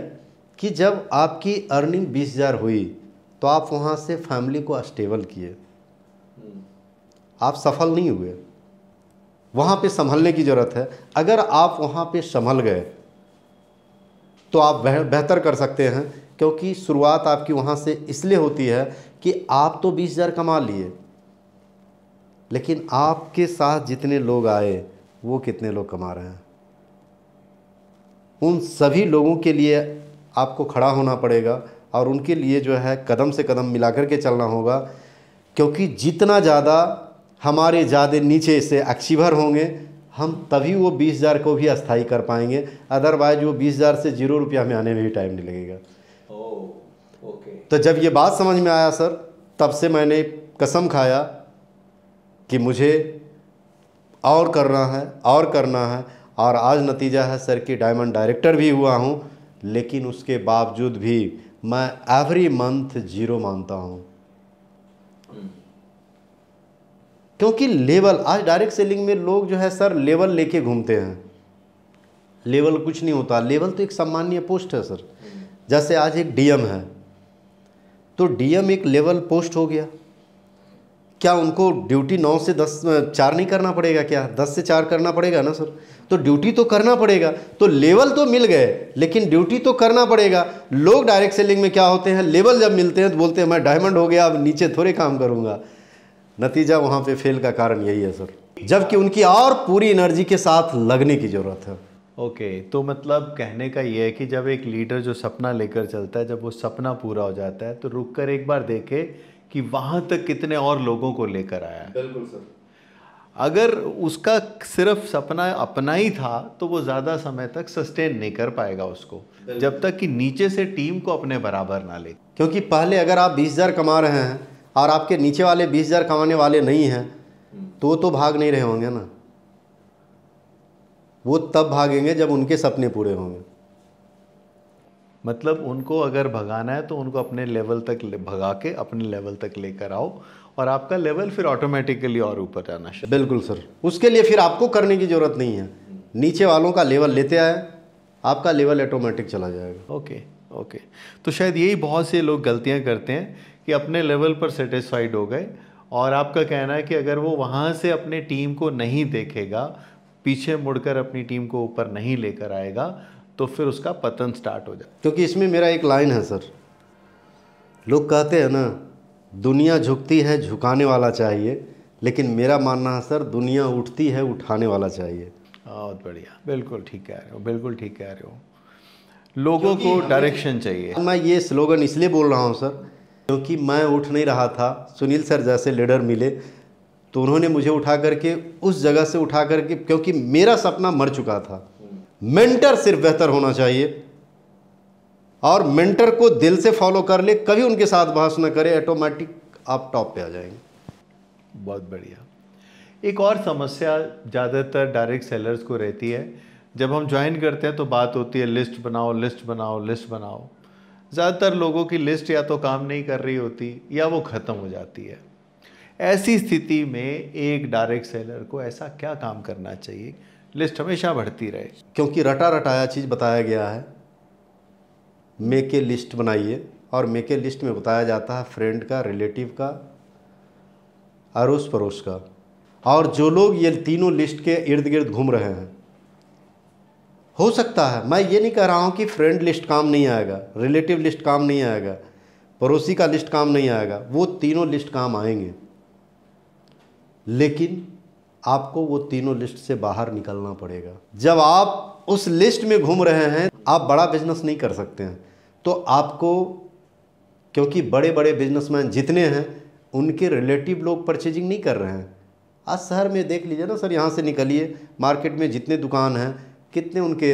कि जब आपकी अर्निंग बीस हज़ार हुई तो आप वहाँ से फैमिली को अस्टेबल किए आप सफल नहीं हुए वहाँ पे संभलने की ज़रूरत है अगर आप वहाँ पे संभल गए तो आप बेहतर कर सकते हैं क्योंकि शुरुआत आपकी वहाँ से इसलिए होती है कि आप तो बीस हज़ार कमा लिए लेकिन आपके साथ जितने लोग आए वो कितने लोग कमा रहे हैं उन सभी लोगों के लिए आपको खड़ा होना पड़ेगा और उनके लिए जो है कदम से कदम मिला कर के चलना होगा क्योंकि जितना ज़्यादा हमारे ज़्यादा नीचे से अक्षीभर होंगे हम तभी वो बीस हज़ार को भी अस्थाई कर पाएंगे अदरवाइज वो बीस हज़ार से जीरो रुपया हमें आने में भी टाइम नहीं लगेगा ओके oh, okay. तो जब ये बात समझ में आया सर तब से मैंने कसम खाया कि मुझे और करना है और करना है और आज नतीजा है सर कि डायमंड डायरेक्टर भी हुआ हूँ लेकिन उसके बावजूद भी मैं एवरी मंथ जीरो मानता हूँ क्योंकि लेवल आज डायरेक्ट सेलिंग में लोग जो है सर लेवल लेके घूमते हैं लेवल कुछ नहीं होता लेवल तो एक सामान्य पोस्ट है सर जैसे आज एक डीएम है तो डीएम एक लेवल पोस्ट हो गया क्या उनको ड्यूटी नौ से दस चार नहीं करना पड़ेगा क्या दस से चार करना पड़ेगा ना सर तो ड्यूटी तो करना पड़ेगा तो लेवल तो मिल गए लेकिन ड्यूटी तो करना पड़ेगा लोग डायरेक्ट सेलिंग में क्या होते हैं लेवल जब मिलते हैं तो बोलते हैं मैं डायमंड हो गया अब नीचे थोड़े काम करूँगा नतीजा वहाँ पे फेल का कारण यही है सर जबकि उनकी और पूरी एनर्जी के साथ लगने की ज़रूरत है ओके okay, तो मतलब कहने का ये है कि जब एक लीडर जो सपना लेकर चलता है जब वो सपना पूरा हो जाता है तो रुक कर एक बार देखे कि वहाँ तक कितने और लोगों को लेकर आया बिल्कुल सर अगर उसका सिर्फ सपना अपना ही था तो वो ज़्यादा समय तक सस्टेन नहीं कर पाएगा उसको जब तक कि नीचे से टीम को अपने बराबर ना ले क्योंकि पहले अगर आप बीस हज़ार कमा रहे हैं और आपके नीचे वाले बीस हज़ार कमाने वाले नहीं हैं तो तो भाग नहीं रहे होंगे ना वो तब भागेंगे जब उनके सपने पूरे होंगे मतलब उनको अगर भगाना है तो उनको अपने लेवल तक भगा के अपने लेवल तक लेकर आओ और आपका लेवल फिर ऑटोमेटिकली और ऊपर जाना शुरू बिल्कुल सर उसके लिए फिर आपको करने की ज़रूरत नहीं है नीचे वालों का लेवल लेते आए आपका लेवल ऑटोमेटिक चला जाएगा ओके ओके तो शायद यही बहुत से लोग गलतियाँ करते हैं कि अपने लेवल पर सेटिस्फाइड हो गए और आपका कहना है कि अगर वो वहाँ से अपने टीम को नहीं देखेगा पीछे मुड़कर अपनी टीम को ऊपर नहीं लेकर आएगा तो फिर उसका पतन स्टार्ट हो जाए क्योंकि इसमें मेरा एक लाइन है सर लोग कहते हैं ना दुनिया झुकती है झुकाने वाला चाहिए लेकिन मेरा मानना है सर दुनिया उठती है उठाने वाला चाहिए बहुत बढ़िया बिल्कुल ठीक कह रहे हो बिल्कुल ठीक कह रहे हो लोगों को डायरेक्शन चाहिए मैं ये स्लोगन इसलिए बोल रहा हूँ सर क्योंकि मैं उठ नहीं रहा था सुनील सर जैसे लीडर मिले तो उन्होंने मुझे उठा करके उस जगह से उठा करके क्योंकि मेरा सपना मर चुका था हम्म। मेंटर सिर्फ बेहतर होना चाहिए और मेंटर को दिल से फॉलो कर ले कभी उनके साथ बहस ना करें ऑटोमेटिक आप टॉप पे आ जाएंगे बहुत बढ़िया एक और समस्या ज़्यादातर डायरेक्ट सेलर्स को रहती है जब हम ज्वाइन करते हैं तो बात होती है लिस्ट बनाओ लिस्ट बनाओ लिस्ट बनाओ ज़्यादातर लोगों की लिस्ट या तो काम नहीं कर रही होती या वो ख़त्म हो जाती है ऐसी स्थिति में एक डायरेक्ट सेलर को ऐसा क्या काम करना चाहिए लिस्ट हमेशा बढ़ती रहे क्योंकि रटा रटाया चीज़ बताया गया है मेके लिस्ट बनाइए और मेके लिस्ट में बताया जाता है फ्रेंड का रिलेटिव का अड़ोस पड़ोस का और जो लोग ये तीनों लिस्ट के इर्द गिर्द घूम रहे हैं हो सकता है मैं ये नहीं कह रहा हूँ कि फ्रेंड लिस्ट काम नहीं आएगा रिलेटिव लिस्ट काम नहीं आएगा पड़ोसी का लिस्ट काम नहीं आएगा वो तीनों लिस्ट काम आएंगे लेकिन आपको वो तीनों लिस्ट से बाहर निकलना पड़ेगा जब आप उस लिस्ट में घूम रहे हैं आप बड़ा बिजनेस नहीं कर सकते हैं तो आपको क्योंकि बड़े बड़े बिजनेसमैन जितने हैं उनके रिलेटिव लोग परचेजिंग नहीं कर रहे हैं आज शहर में देख लीजिए ना सर यहाँ से निकलिए मार्केट में जितने दुकान हैं कितने उनके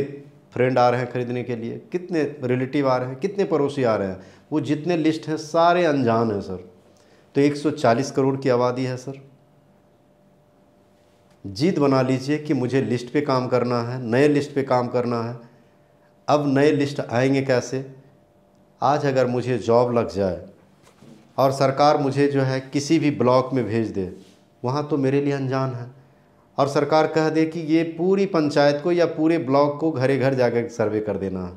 फ्रेंड आ रहे हैं ख़रीदने के लिए कितने रिलेटिव आ रहे हैं कितने पड़ोसी आ रहे हैं वो जितने लिस्ट हैं सारे अनजान हैं सर तो 140 करोड़ की आबादी है सर जीत बना लीजिए कि मुझे लिस्ट पे काम करना है नए लिस्ट पे काम करना है अब नए लिस्ट आएंगे कैसे आज अगर मुझे जॉब लग जाए और सरकार मुझे जो है किसी भी ब्लॉक में भेज दे वहाँ तो मेरे लिए अनजान है और सरकार कह दे कि ये पूरी पंचायत को या पूरे ब्लॉक को घरे घर जाकर सर्वे कर देना है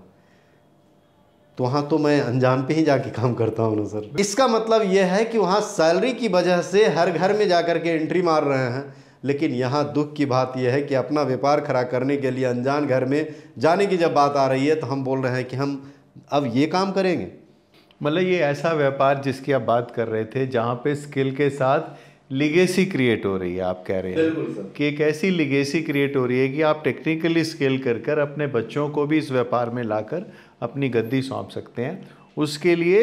तो वहाँ तो मैं अनजान पे ही जाके काम करता हूँ ना सर इसका मतलब ये है कि वहाँ सैलरी की वजह से हर घर में जा कर के एंट्री मार रहे हैं लेकिन यहाँ दुख की बात यह है कि अपना व्यापार खड़ा करने के लिए अनजान घर में जाने की जब बात आ रही है तो हम बोल रहे हैं कि हम अब ये काम करेंगे मतलब ये ऐसा व्यापार जिसकी आप बात कर रहे थे जहाँ पे स्किल के साथ लिगेसी क्रिएट हो रही है आप कह रहे हैं कि एक ऐसी लिगेसी क्रिएट हो रही है कि आप टेक्निकली स्किल कर कर अपने बच्चों को भी इस व्यापार में लाकर अपनी गद्दी सौंप सकते हैं उसके लिए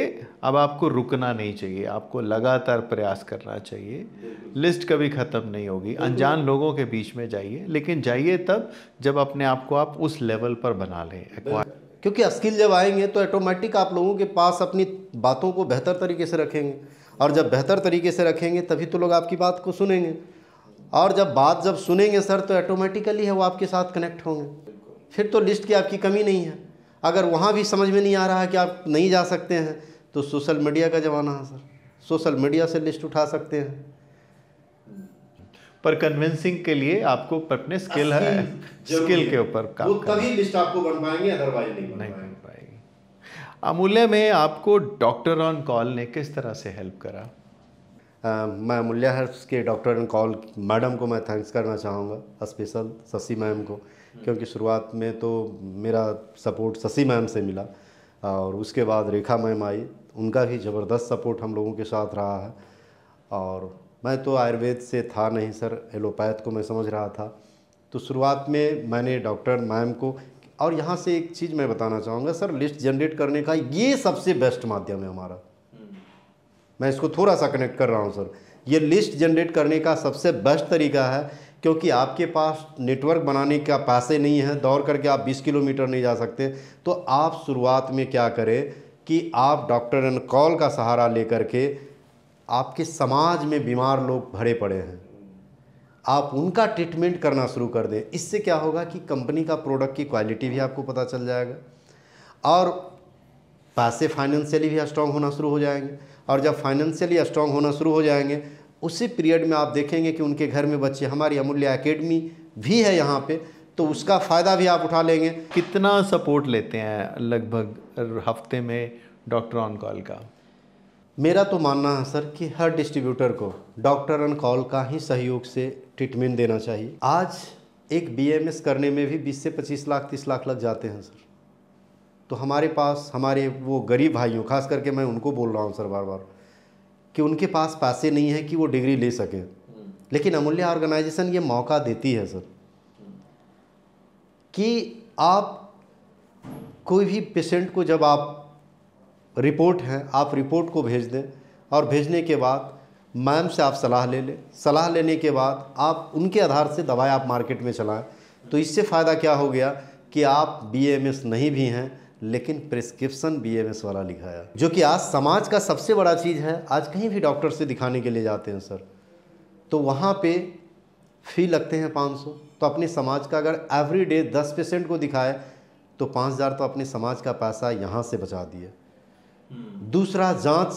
अब आपको रुकना नहीं चाहिए आपको लगातार प्रयास करना चाहिए लिस्ट कभी ख़त्म नहीं होगी अनजान लोगों के बीच में जाइए लेकिन जाइए तब जब अपने आप को आप उस लेवल पर बना लें क्योंकि स्किल जब आएंगे तो ऑटोमेटिक आप लोगों के पास अपनी बातों को बेहतर तरीके से रखेंगे और जब बेहतर तरीके से रखेंगे तभी तो लोग आपकी बात को सुनेंगे और जब बात जब सुनेंगे सर तो ऑटोमेटिकली है वो आपके साथ कनेक्ट होंगे फिर तो लिस्ट की आपकी कमी नहीं है अगर वहाँ भी समझ में नहीं आ रहा है कि आप नहीं जा सकते हैं तो सोशल मीडिया का ज़माना है सर सोशल मीडिया से लिस्ट उठा सकते हैं पर कन्विंसिंग के लिए आपको अपने स्किल है स्किल के ऊपर काम वो तभी लिस्ट आपको बन पाएंगे अदरवाइज नहीं बन नहीं बन पाएगी अमूल्य में आपको डॉक्टर ऑन कॉल ने किस तरह से हेल्प करा आ, मैं अमूल्या हर्ष के डॉक्टर ऑन कॉल मैडम को मैं थैंक्स करना चाहूँगा स्पेशल शशि मैम को हम्म। क्योंकि शुरुआत में तो मेरा सपोर्ट शशि मैम से मिला और उसके बाद रेखा मैम आई उनका भी ज़बरदस्त सपोर्ट हम लोगों के साथ रहा है और मैं तो आयुर्वेद से था नहीं सर एलोपैथ को मैं समझ रहा था तो शुरुआत में मैंने डॉक्टर मैम को और यहाँ से एक चीज़ मैं बताना चाहूँगा सर लिस्ट जनरेट करने का ये सबसे बेस्ट माध्यम है हमारा मैं इसको थोड़ा सा कनेक्ट कर रहा हूँ सर ये लिस्ट जनरेट करने का सबसे बेस्ट तरीका है क्योंकि आपके पास नेटवर्क बनाने का पैसे नहीं है दौड़ करके आप 20 किलोमीटर नहीं जा सकते तो आप शुरुआत में क्या करें कि आप डॉक्टर एंड कॉल का सहारा लेकर के आपके समाज में बीमार लोग भरे पड़े हैं आप उनका ट्रीटमेंट करना शुरू कर दें इससे क्या होगा कि कंपनी का प्रोडक्ट की क्वालिटी भी आपको पता चल जाएगा और पैसे फाइनेंशियली भी स्ट्रांग होना शुरू हो जाएंगे और जब फाइनेंशियली स्ट्रांग होना शुरू हो जाएंगे उसी पीरियड में आप देखेंगे कि उनके घर में बच्चे हमारी अमूल्य अकेडमी भी है यहाँ पे तो उसका फ़ायदा भी आप उठा लेंगे कितना सपोर्ट लेते हैं लगभग हफ्ते में डॉक्टर ऑन कॉल का मेरा तो मानना है सर कि हर डिस्ट्रीब्यूटर को डॉक्टर एंड कॉल का ही सहयोग से ट्रीटमेंट देना चाहिए आज एक बीएमएस करने में भी 20 से 25 लाख 30 लाख लग जाते हैं सर तो हमारे पास हमारे वो गरीब भाइयों खास करके मैं उनको बोल रहा हूँ सर बार बार कि उनके पास पैसे नहीं है कि वो डिग्री ले सकें लेकिन अमूल्य ऑर्गेनाइजेशन ये मौका देती है सर कि आप कोई भी पेशेंट को जब आप रिपोर्ट है आप रिपोर्ट को भेज दें और भेजने के बाद मैम से आप सलाह ले लें सलाह लेने के बाद आप उनके आधार से दवाई आप मार्केट में चलाएं तो इससे फ़ायदा क्या हो गया कि आप बीएमएस नहीं भी हैं लेकिन प्रिस्क्रिप्शन बीएमएस वाला लिखाया जो कि आज समाज का सबसे बड़ा चीज़ है आज कहीं भी डॉक्टर से दिखाने के लिए जाते हैं सर तो वहाँ पे फी लगते हैं 500 तो अपने समाज का अगर एवरी डे दस पेशेंट को दिखाए तो 5000 तो अपने समाज का पैसा यहाँ से बचा दिया हम्म। दूसरा जांच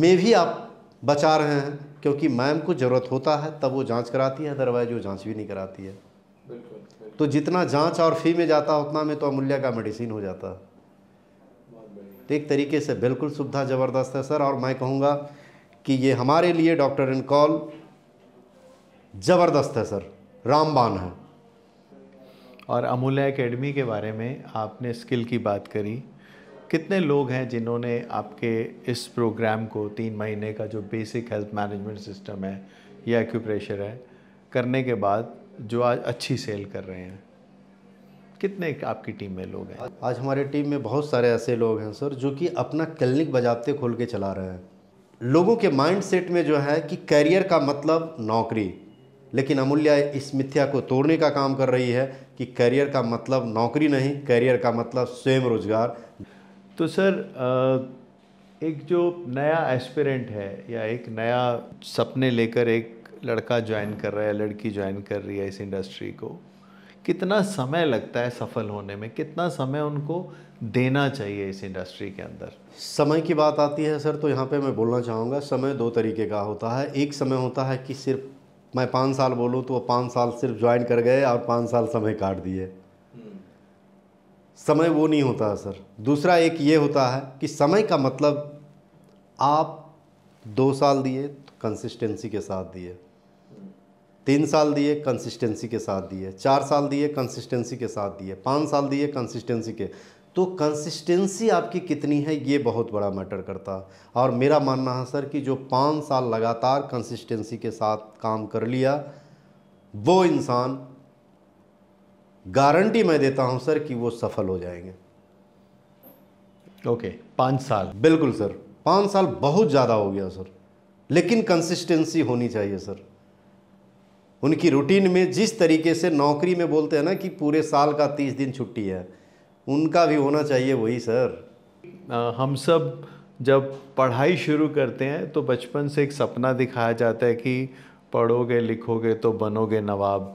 में भी आप बचा रहे हैं क्योंकि मैम को ज़रूरत होता है तब वो जांच कराती है अदरवाइज वो जांच भी नहीं कराती है बिल्कुल, बिल्कुल। तो जितना जांच और फी में जाता उतना में तो अमूल्य का मेडिसिन हो जाता तो एक तरीके से बिल्कुल सुविधा ज़बरदस्त है सर और मैं कहूँगा कि ये हमारे लिए डॉक्टर एंड कॉल ज़बरदस्त है सर रामबान है और अमूल्य एकेडमी के बारे में आपने स्किल की बात करी कितने लोग हैं जिन्होंने आपके इस प्रोग्राम को तीन महीने का जो बेसिक हेल्थ मैनेजमेंट सिस्टम है या एक्यूप्रेशर है करने के बाद जो आज अच्छी सेल कर रहे हैं कितने आपकी टीम में लोग हैं आज हमारे टीम में बहुत सारे ऐसे लोग हैं सर जो कि अपना क्लिनिक बजाते खोल के चला रहे हैं लोगों के माइंड सेट में जो है कि करियर का मतलब नौकरी लेकिन अमूल्य इस मिथ्या को तोड़ने का काम कर रही है कि करियर का मतलब नौकरी नहीं करियर का मतलब स्वयं रोजगार तो सर एक जो नया एस्पिरेंट है या एक नया सपने लेकर एक लड़का ज्वाइन कर रहा है लड़की ज्वाइन कर रही है इस इंडस्ट्री को कितना समय लगता है सफल होने में कितना समय उनको देना चाहिए इस इंडस्ट्री के अंदर समय की बात आती है सर तो यहाँ पे मैं बोलना चाहूँगा समय दो तरीके का होता है एक समय होता है कि सिर्फ मैं पाँच साल बोलूँ तो वो पाँच साल सिर्फ ज्वाइन कर गए और पाँच साल समय काट दिए समय वो नहीं होता है सर दूसरा एक ये होता है कि समय का मतलब आप दो साल दिए कंसिस्टेंसी के साथ दिए तीन साल दिए कंसिस्टेंसी के साथ दिए चार साल दिए कंसिस्टेंसी के साथ दिए पाँच साल दिए कंसिस्टेंसी के तो कंसिस्टेंसी आपकी कितनी है ये बहुत बड़ा मैटर करता और मेरा मानना है सर कि जो पाँच साल लगातार कंसिस्टेंसी के साथ काम कर लिया वो इंसान गारंटी मैं देता हूं सर कि वो सफल हो जाएंगे ओके पांच पाँच साल बिल्कुल सर पाँच साल बहुत ज़्यादा हो गया सर लेकिन कंसिस्टेंसी होनी चाहिए सर उनकी रूटीन में जिस तरीके से नौकरी में बोलते हैं ना कि पूरे साल का तीस दिन छुट्टी है उनका भी होना चाहिए वही सर आ, हम सब जब पढ़ाई शुरू करते हैं तो बचपन से एक सपना दिखाया जाता है कि पढ़ोगे लिखोगे तो बनोगे नवाब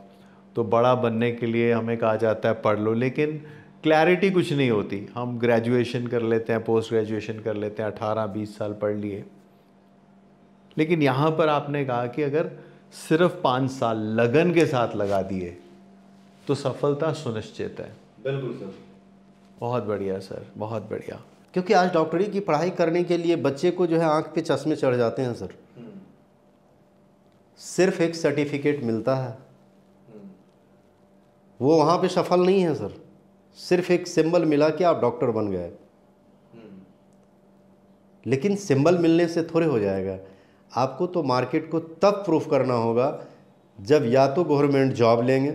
तो बड़ा बनने के लिए हमें कहा जाता है पढ़ लो लेकिन क्लैरिटी कुछ नहीं होती हम ग्रेजुएशन कर लेते हैं पोस्ट ग्रेजुएशन कर लेते हैं अठारह बीस साल पढ़ लिए लेकिन यहाँ पर आपने कहा कि अगर सिर्फ पाँच साल लगन के साथ लगा दिए तो सफलता सुनिश्चित है बिल्कुल सर बहुत बढ़िया सर बहुत बढ़िया क्योंकि आज डॉक्टरी की पढ़ाई करने के लिए बच्चे को जो है आंख पे चश्मे चढ़ जाते हैं सर हम्म। सिर्फ एक सर्टिफिकेट मिलता है वो वहाँ पे सफल नहीं है सर सिर्फ एक सिंबल मिला कि आप डॉक्टर बन गए लेकिन सिंबल मिलने से थोड़े हो जाएगा आपको तो मार्केट को तब प्रूफ करना होगा जब या तो गवर्नमेंट जॉब लेंगे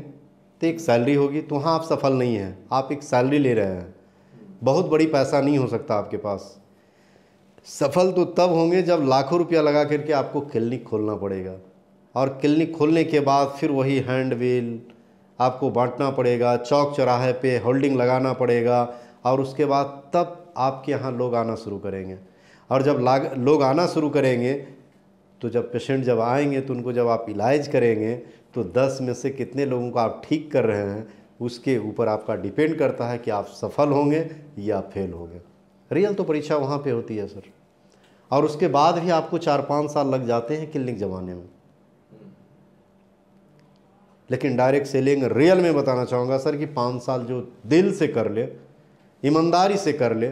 तो एक सैलरी होगी तो वहाँ आप सफल नहीं हैं आप एक सैलरी ले रहे हैं बहुत बड़ी पैसा नहीं हो सकता आपके पास सफल तो तब होंगे जब लाखों रुपया लगा करके आपको क्लिनिक खोलना पड़ेगा और क्लिनिक खोलने के बाद फिर वही हैंड व्हील आपको बांटना पड़ेगा चौक चौराहे पे होल्डिंग लगाना पड़ेगा और उसके बाद तब आपके यहाँ लोग आना शुरू करेंगे और जब लाग लोग आना शुरू करेंगे तो जब पेशेंट जब आएंगे तो उनको जब आप इलाज करेंगे तो दस में से कितने लोगों को आप ठीक कर रहे हैं उसके ऊपर आपका डिपेंड करता है कि आप सफल होंगे या फेल होंगे रियल तो परीक्षा वहाँ पे होती है सर और उसके बाद भी आपको चार पाँच साल लग जाते हैं क्लिनिक जमाने में लेकिन डायरेक्ट सेलिंग रियल में बताना चाहूँगा सर कि पाँच साल जो दिल से कर ले ईमानदारी से कर ले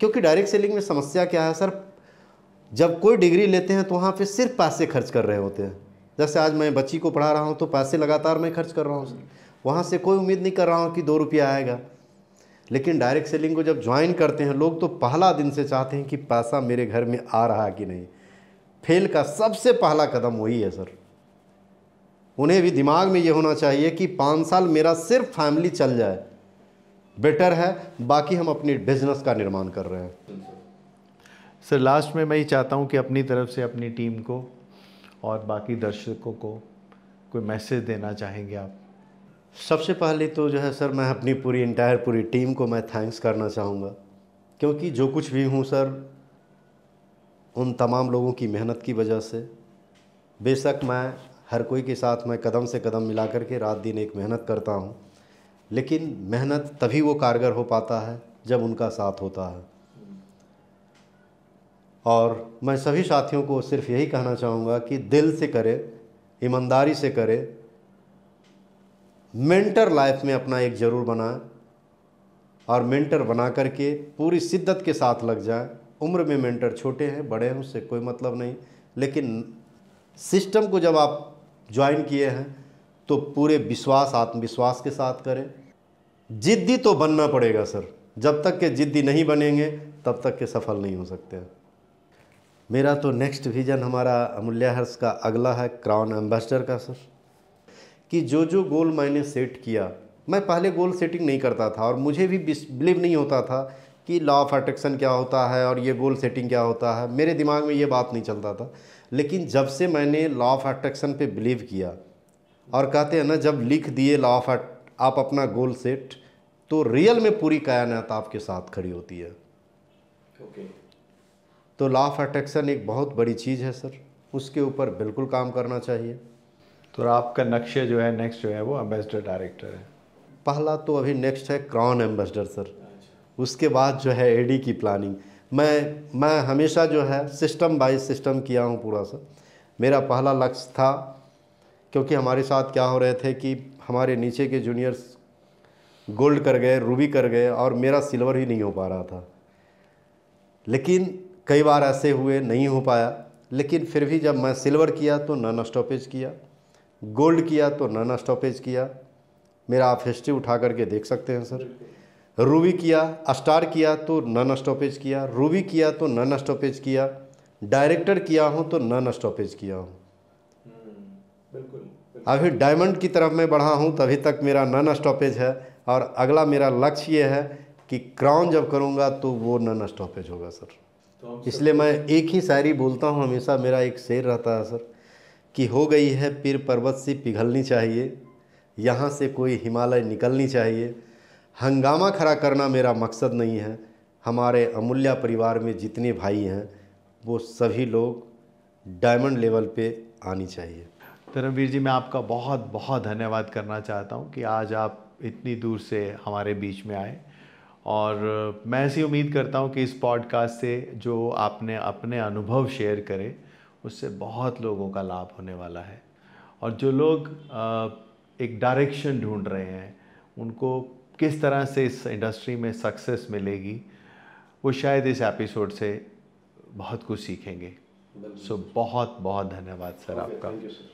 क्योंकि डायरेक्ट सेलिंग में समस्या क्या है सर जब कोई डिग्री लेते हैं तो वहाँ पे सिर्फ पैसे खर्च कर रहे होते हैं जैसे आज मैं बच्ची को पढ़ा रहा हूँ तो पैसे लगातार मैं खर्च कर रहा हूँ वहाँ से कोई उम्मीद नहीं कर रहा हूँ कि दो रुपया आएगा लेकिन डायरेक्ट सेलिंग को जब ज्वाइन करते हैं लोग तो पहला दिन से चाहते हैं कि पैसा मेरे घर में आ रहा कि नहीं फेल का सबसे पहला कदम वही है सर उन्हें भी दिमाग में ये होना चाहिए कि पाँच साल मेरा सिर्फ फैमिली चल जाए बेटर है बाकी हम अपनी बिजनेस का निर्माण कर रहे हैं सर लास्ट में मैं ये चाहता हूँ कि अपनी तरफ से अपनी टीम को और बाकी दर्शकों को कोई मैसेज देना चाहेंगे आप सबसे पहले तो जो है सर मैं अपनी पूरी इंटायर पूरी टीम को मैं थैंक्स करना चाहूँगा क्योंकि जो कुछ भी हूँ सर उन तमाम लोगों की मेहनत की वजह से बेशक मैं हर कोई के साथ मैं कदम से कदम मिला करके रात दिन एक मेहनत करता हूँ लेकिन मेहनत तभी वो कारगर हो पाता है जब उनका साथ होता है और मैं सभी साथियों को सिर्फ यही कहना चाहूँगा कि दिल से करें ईमानदारी से करें मेंटर लाइफ में अपना एक ज़रूर बनाए और मेंटर बना करके पूरी शिद्दत के साथ लग जाए उम्र में मेंटर छोटे हैं बड़े हैं उससे कोई मतलब नहीं लेकिन सिस्टम को जब आप ज्वाइन किए हैं तो पूरे विश्वास आत्मविश्वास के साथ करें जिद्दी तो बनना पड़ेगा सर जब तक के जिद्दी नहीं बनेंगे तब तक के सफल नहीं हो सकते मेरा तो नेक्स्ट विज़न हमारा अमूल्य हर्ष का अगला है क्राउन एम्बेसडर का सर कि जो जो गोल मैंने सेट किया मैं पहले गोल सेटिंग नहीं करता था और मुझे भी बिलीव नहीं होता था कि लॉ ऑफ अट्रैक्शन क्या होता है और ये गोल सेटिंग क्या होता है मेरे दिमाग में ये बात नहीं चलता था लेकिन जब से मैंने लॉ ऑफ अट्रैक्शन पे बिलीव किया और कहते हैं ना जब लिख दिए लॉ ऑफ आप अपना गोल सेट तो रियल में पूरी कायनात आपके साथ खड़ी होती है okay. तो लॉ ऑफ अट्रैक्शन एक बहुत बड़ी चीज़ है सर उसके ऊपर बिल्कुल काम करना चाहिए तो आपका नक्शे जो है नेक्स्ट जो है वो एम्बेसडर डायरेक्टर है पहला तो अभी नेक्स्ट है क्राउन एम्बेसडर सर उसके बाद जो है एडी की प्लानिंग मैं मैं हमेशा जो है सिस्टम बाई सिस्टम किया हूँ पूरा सा मेरा पहला लक्ष्य था क्योंकि हमारे साथ क्या हो रहे थे कि हमारे नीचे के जूनियर्स गोल्ड कर गए रूबी कर गए और मेरा सिल्वर ही नहीं हो पा रहा था लेकिन कई बार ऐसे हुए नहीं हो पाया लेकिन फिर भी जब मैं सिल्वर किया तो नन स्टॉपेज किया गोल्ड किया तो नन स्टॉपेज किया मेरा आप हिस्ट्री उठा करके देख सकते हैं सर रूबी किया स्टार किया तो नन स्टॉपेज किया रूबी किया तो नन स्टॉपेज किया डायरेक्टर किया हूँ तो नन स्टॉपेज किया हूँ अभी डायमंड की तरफ मैं बढ़ा हूँ तभी तक मेरा नन स्टॉपेज है और अगला मेरा लक्ष्य ये है कि क्राउन जब करूँगा तो वो नन स्टॉपेज होगा सर तो इसलिए मैं एक ही शायरी बोलता हूँ हमेशा मेरा एक शेर रहता है सर कि हो गई है पीर पर्वत से पिघलनी चाहिए यहाँ से कोई हिमालय निकलनी चाहिए हंगामा खड़ा करना मेरा मकसद नहीं है हमारे अमूल्या परिवार में जितने भाई हैं वो सभी लोग डायमंड लेवल पे आनी चाहिए धर्मवीर जी मैं आपका बहुत बहुत धन्यवाद करना चाहता हूँ कि आज आप इतनी दूर से हमारे बीच में आए और मैं ऐसी उम्मीद करता हूँ कि इस पॉडकास्ट से जो आपने अपने अनुभव शेयर करे उससे बहुत लोगों का लाभ होने वाला है और जो लोग एक डायरेक्शन ढूंढ रहे हैं उनको किस तरह से इस इंडस्ट्री में सक्सेस मिलेगी वो शायद इस एपिसोड से बहुत कुछ सीखेंगे सो so, बहुत बहुत धन्यवाद सर okay, आपका